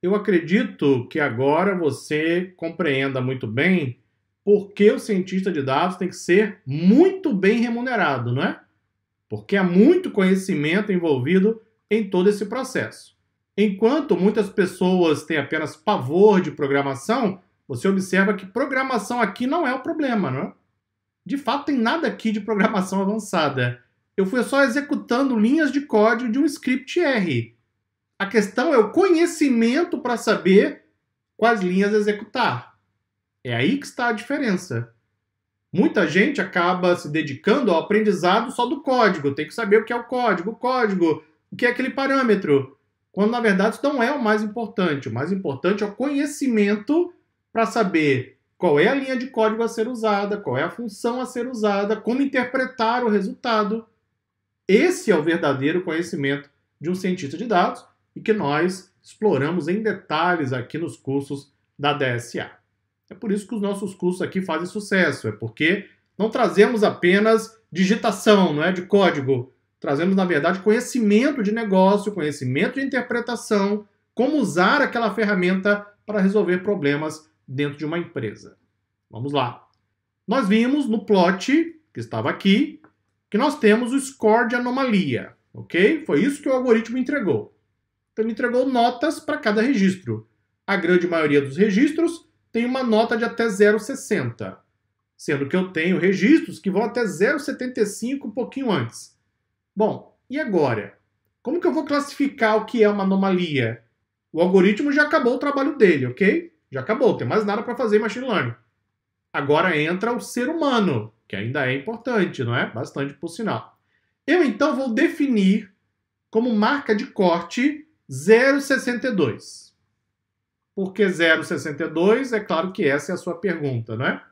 Eu acredito que agora você compreenda muito bem por que o cientista de dados tem que ser muito bem remunerado, não é? Porque há muito conhecimento envolvido em todo esse processo. Enquanto muitas pessoas têm apenas pavor de programação, você observa que programação aqui não é o problema, não é? De fato, tem nada aqui de programação avançada. Eu fui só executando linhas de código de um script R a questão é o conhecimento para saber quais linhas executar. É aí que está a diferença. Muita gente acaba se dedicando ao aprendizado só do código. Tem que saber o que é o código, o código, o que é aquele parâmetro. Quando na verdade isso não é o mais importante. O mais importante é o conhecimento para saber qual é a linha de código a ser usada, qual é a função a ser usada, como interpretar o resultado. Esse é o verdadeiro conhecimento de um cientista de dados e que nós exploramos em detalhes aqui nos cursos da DSA. É por isso que os nossos cursos aqui fazem sucesso, é porque não trazemos apenas digitação, não é de código, trazemos na verdade conhecimento de negócio, conhecimento de interpretação, como usar aquela ferramenta para resolver problemas dentro de uma empresa. Vamos lá. Nós vimos no plot que estava aqui que nós temos o score de anomalia, ok? Foi isso que o algoritmo entregou. Então ele entregou notas para cada registro. A grande maioria dos registros tem uma nota de até 0,60, sendo que eu tenho registros que vão até 0,75 um pouquinho antes. Bom, e agora? Como que eu vou classificar o que é uma anomalia? O algoritmo já acabou o trabalho dele, ok? Já acabou, tem mais nada para fazer em machine learning. Agora entra o ser humano, que ainda é importante, não é? Bastante por sinal. Eu então vou definir como marca de corte 0,62. Por que 0,62? É claro que essa é a sua pergunta, não é?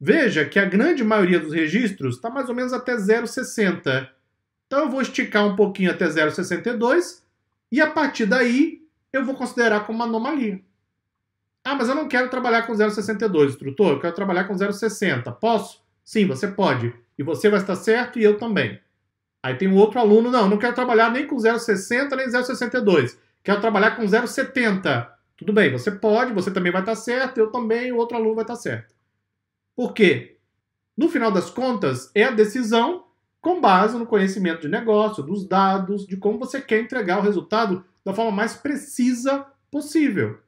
Veja que a grande maioria dos registros está mais ou menos até 0,60. Então eu vou esticar um pouquinho até 0,62 e a partir daí eu vou considerar como uma anomalia. Ah, mas eu não quero trabalhar com 0,62, instrutor, eu quero trabalhar com 0,60. Posso? Sim, você pode. E você vai estar certo e eu também. Aí tem um outro aluno, não, não quero trabalhar nem com 0,60 nem 0,62, quero trabalhar com 0,70. Tudo bem, você pode, você também vai estar certo, eu também, o outro aluno vai estar certo. Por quê? No final das contas, é a decisão com base no conhecimento de negócio, dos dados, de como você quer entregar o resultado da forma mais precisa possível.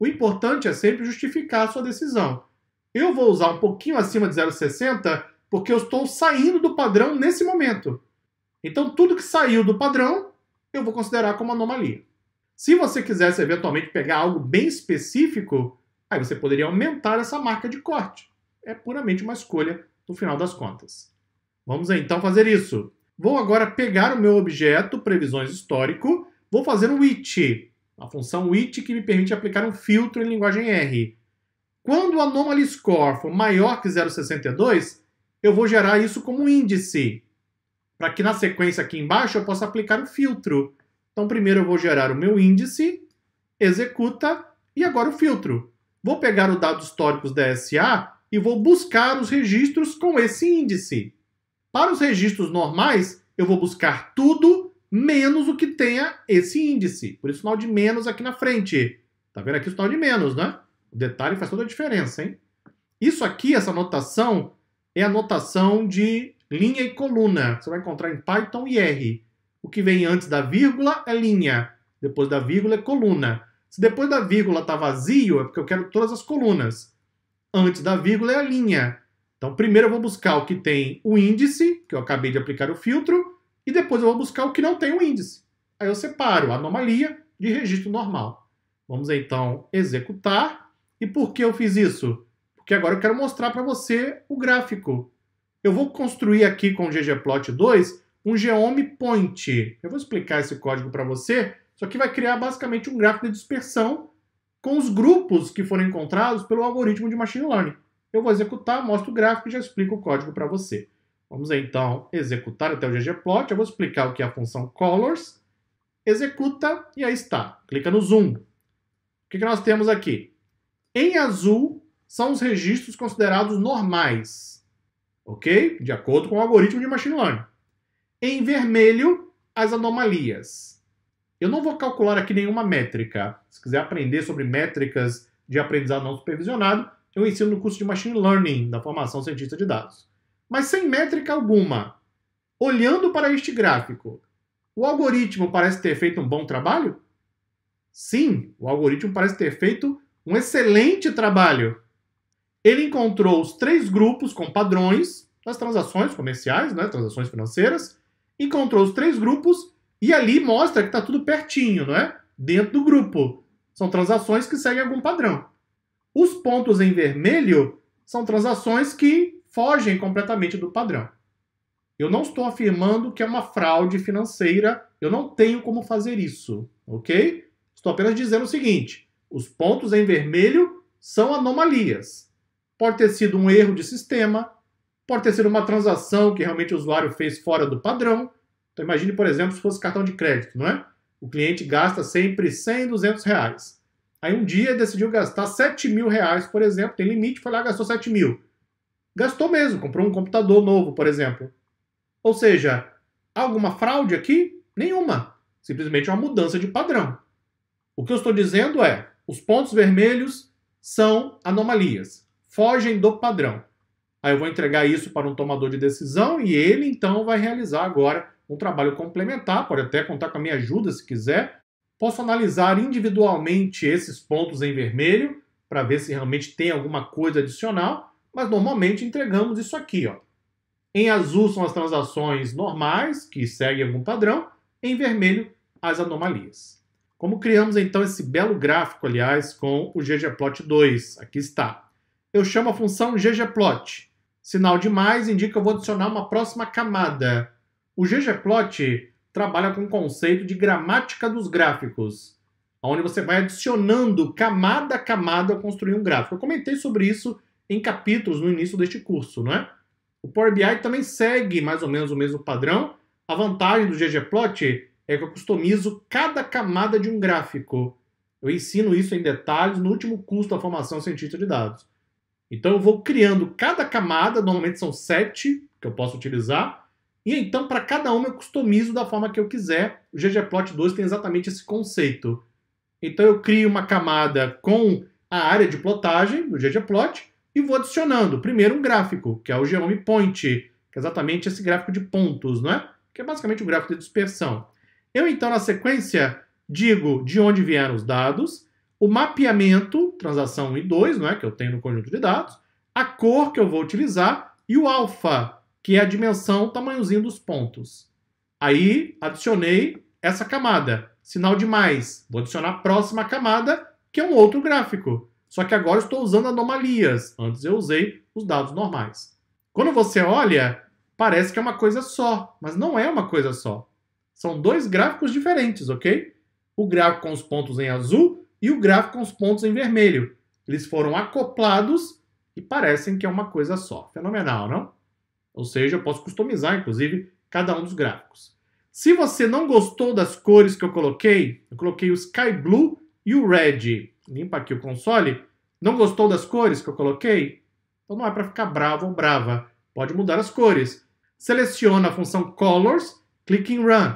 O importante é sempre justificar a sua decisão. Eu vou usar um pouquinho acima de 0,60 porque eu estou saindo do padrão nesse momento. Então, tudo que saiu do padrão, eu vou considerar como anomalia. Se você quisesse eventualmente pegar algo bem específico, aí você poderia aumentar essa marca de corte. É puramente uma escolha no final das contas. Vamos então fazer isso. Vou agora pegar o meu objeto previsões histórico, vou fazer um it, a função it que me permite aplicar um filtro em linguagem R. Quando o anomaly score for maior que 0,62, eu vou gerar isso como um índice para que na sequência aqui embaixo eu possa aplicar o filtro. Então primeiro eu vou gerar o meu índice, executa e agora o filtro. Vou pegar os dados históricos da SA e vou buscar os registros com esse índice. Para os registros normais, eu vou buscar tudo menos o que tenha esse índice. Por isso, o sinal de menos aqui na frente. Tá vendo aqui o sinal de menos, né? O detalhe faz toda a diferença, hein? Isso aqui, essa notação, é a notação de linha e coluna. Você vai encontrar em Python e R. O que vem antes da vírgula é linha, depois da vírgula é coluna. Se depois da vírgula está vazio, é porque eu quero todas as colunas. Antes da vírgula é a linha. Então, primeiro eu vou buscar o que tem o índice, que eu acabei de aplicar o filtro, e depois eu vou buscar o que não tem o índice. Aí eu separo anomalia de registro normal. Vamos então executar. E por que eu fiz isso? Porque agora eu quero mostrar para você o gráfico. Eu vou construir aqui com o ggplot2 um geomepoint. Eu vou explicar esse código para você. Isso aqui vai criar basicamente um gráfico de dispersão com os grupos que foram encontrados pelo algoritmo de machine learning. Eu vou executar, mostro o gráfico e já explico o código para você. Vamos então executar até o ggplot. Eu vou explicar o que é a função colors. Executa e aí está. Clica no zoom. O que, que nós temos aqui? Em azul são os registros considerados normais ok? De acordo com o algoritmo de machine learning. Em vermelho, as anomalias. Eu não vou calcular aqui nenhuma métrica. Se quiser aprender sobre métricas de aprendizado não supervisionado, eu ensino no curso de Machine Learning da formação cientista de dados. Mas sem métrica alguma, olhando para este gráfico, o algoritmo parece ter feito um bom trabalho? Sim, o algoritmo parece ter feito um excelente trabalho ele encontrou os três grupos com padrões das transações comerciais, né, transações financeiras, encontrou os três grupos e ali mostra que está tudo pertinho, não é? Dentro do grupo. São transações que seguem algum padrão. Os pontos em vermelho são transações que fogem completamente do padrão. Eu não estou afirmando que é uma fraude financeira, eu não tenho como fazer isso, ok? Estou apenas dizendo o seguinte: os pontos em vermelho são anomalias pode ter sido um erro de sistema, pode ter sido uma transação que realmente o usuário fez fora do padrão. Então imagine, por exemplo, se fosse cartão de crédito, não é? O cliente gasta sempre 100, 200 reais. Aí um dia decidiu gastar 7 mil reais, por exemplo, tem limite, foi lá gastou 7 mil. Gastou mesmo, comprou um computador novo, por exemplo. Ou seja, alguma fraude aqui? Nenhuma. Simplesmente uma mudança de padrão. O que eu estou dizendo é, os pontos vermelhos são anomalias fogem do padrão. Aí eu vou entregar isso para um tomador de decisão e ele então vai realizar agora um trabalho complementar, pode até contar com a minha ajuda se quiser. Posso analisar individualmente esses pontos em vermelho para ver se realmente tem alguma coisa adicional, mas normalmente entregamos isso aqui, ó. Em azul são as transações normais, que seguem algum padrão, em vermelho as anomalias. Como criamos então esse belo gráfico, aliás, com o ggplot2? Aqui está eu chamo a função ggplot. Sinal de mais indica que eu vou adicionar uma próxima camada. O ggplot trabalha com o conceito de gramática dos gráficos, onde você vai adicionando camada a camada ao construir um gráfico. Eu comentei sobre isso em capítulos no início deste curso, não é? O Power BI também segue mais ou menos o mesmo padrão. A vantagem do ggplot é que eu customizo cada camada de um gráfico. Eu ensino isso em detalhes no último curso da formação cientista de dados. Então eu vou criando cada camada, normalmente são sete que eu posso utilizar, e então para cada uma eu customizo da forma que eu quiser. O ggplot 2 tem exatamente esse conceito. Então eu crio uma camada com a área de plotagem do ggplot e vou adicionando primeiro um gráfico, que é o Jerome Point, que é exatamente esse gráfico de pontos, não é? Que é basicamente o um gráfico de dispersão. Eu então na sequência digo de onde vieram os dados o mapeamento, transação 1 e 2, não é, que eu tenho no conjunto de dados, a cor que eu vou utilizar e o alfa, que é a dimensão, o tamanhozinho dos pontos. Aí adicionei essa camada, sinal de mais. Vou adicionar a próxima camada, que é um outro gráfico. Só que agora estou usando anomalias. Antes eu usei os dados normais. Quando você olha, parece que é uma coisa só, mas não é uma coisa só. São dois gráficos diferentes, ok? O gráfico com os pontos em azul e o gráfico com os pontos em vermelho. Eles foram acoplados e parecem que é uma coisa só. Fenomenal, não? Ou seja, eu posso customizar, inclusive, cada um dos gráficos. Se você não gostou das cores que eu coloquei, eu coloquei o Sky Blue e o Red. Limpa aqui o console. Não gostou das cores que eu coloquei? Então não é para ficar bravo ou brava. Pode mudar as cores. Seleciona a função Colors, clique em Run.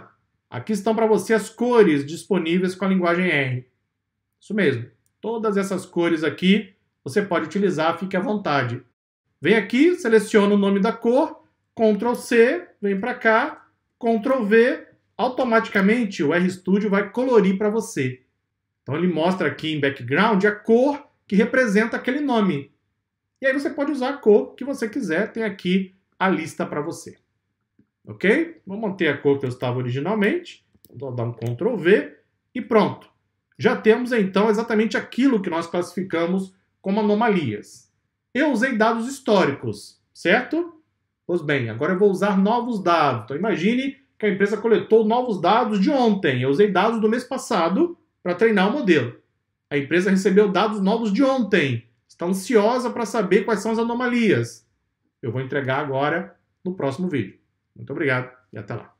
Aqui estão para você as cores disponíveis com a linguagem R. Isso mesmo. Todas essas cores aqui você pode utilizar, fique à vontade. Vem aqui, seleciona o nome da cor, Ctrl C, vem para cá, Ctrl V, automaticamente o RStudio vai colorir para você. Então ele mostra aqui em background a cor que representa aquele nome. E aí você pode usar a cor que você quiser, tem aqui a lista para você. Ok? Vou manter a cor que eu estava originalmente, vou dar um Ctrl V e pronto já temos então exatamente aquilo que nós classificamos como anomalias. Eu usei dados históricos, certo? Pois bem, agora eu vou usar novos dados. Então imagine que a empresa coletou novos dados de ontem. Eu usei dados do mês passado para treinar o modelo. A empresa recebeu dados novos de ontem. Está ansiosa para saber quais são as anomalias. Eu vou entregar agora no próximo vídeo. Muito obrigado e até lá.